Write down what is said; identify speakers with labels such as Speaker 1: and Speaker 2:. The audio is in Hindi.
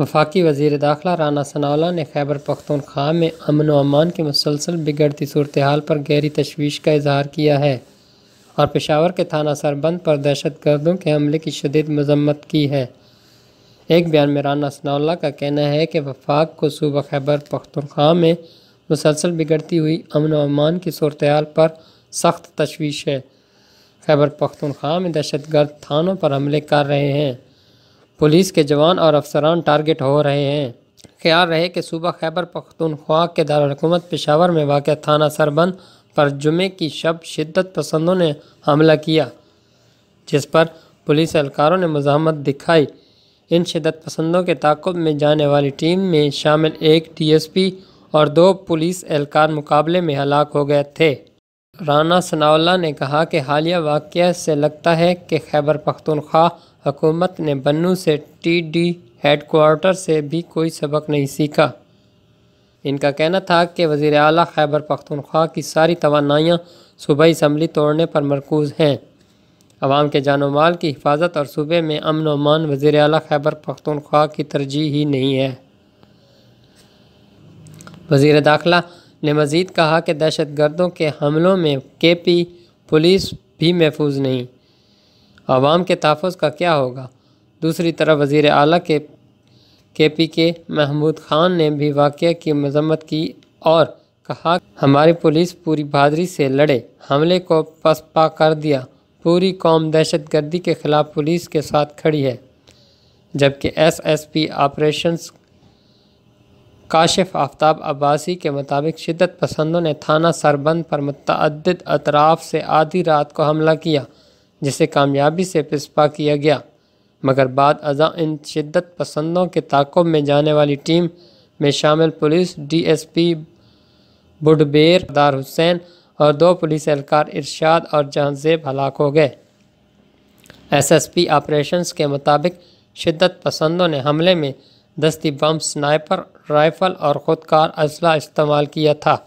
Speaker 1: वफाकी वजीर दाखिला राना सनाला ने खैबर पख्तनख्वा में अमन अमान की मुसलसल बिगड़ती सूरत हाल पर गहरी तशवीश का इजहार किया है और पेशावर के थाना सरबंद पर दहशत गर्दों के हमले की शदीद मजम्मत की है एक बयान में राना सनाउल्ला का कहना है कि वफाक को सूबा खैबर पख्तनख्वा में मुसलसल बिगड़ती हुई अमन व अमान की सूरत हाल पर सख्त तशवीश है खैबर पख्तनख्वा में दहशत गर्द थानों पर हमले कर रहे हैं पुलिस के जवान और अफसरान टारगेट हो रहे हैं ख्याल रहे कि सूबा खैबर पख्तूनख्वा के दारकूमत पेशावर में वाक़ थाना सरबंद पर जुमे की शब शिद्दत पसंदों ने हमला किया जिस पर पुलिस एहलकारों ने मजामत दिखाई इन शिदत पसंदों के ताकुब में जाने वाली टीम में शामिल एक पी और दो पुलिस एहलकार मुकाबले में हलाक हो गए थे राना सनाउल्ला ने कहा कि हालिया वाक़ से लगता है कि खैबर पख्तनख्वा हुकूमत ने बन्नू से टी डी हेडकोार्टर से भी कोई सबक नहीं सीखा इनका कहना था कि वजीर अली खैबर पख्तनख्वा की सारी तोानाइयाँ सूबाई इसम्बली तोड़ने पर मरकूज़ हैं आवाम के जानो माल की हिफाजत और सूबे में अमन अमान वजीर अली खैबर पख्तनख्वा की तरजीह ही नहीं है वजीर दाखिला ने मज़ीद कहा कि दहशत गर्दों के हमलों में के पी पुलिस भी महफूज नहीं आवाम के तहफ़ का क्या होगा दूसरी तरफ वज़ी अली के के पी के महमूद खान ने भी वाक़े की मजम्मत की और कहा हमारी पुलिस पूरी बहादरी से लड़े हमले को पसपा कर दिया पूरी कौम दहशत गर्दी के ख़िलाफ़ पुलिस के साथ खड़ी है जबकि S S P operations Kashif Aftab Abbasi के मुताबिक शिदत पसंदों ने थाना सरबंद पर मतद अतराफ़ से आधी रात को हमला किया जिसे कामयाबी से पिसपा किया गया मगर बाद अजा इन शिदत पसंदों के ताकब में जाने वाली टीम में शामिल पुलिस डीएसपी बुडबेर दार हुसैन और दो पुलिस एहलकार इरशाद और जहानजेब हलाक हो गए एसएसपी ऑपरेशंस के मुताबिक शिदत पसंदों ने हमले में दस्ती बम स्नाइपर राइफल और खुदकार असला इस्तेमाल किया था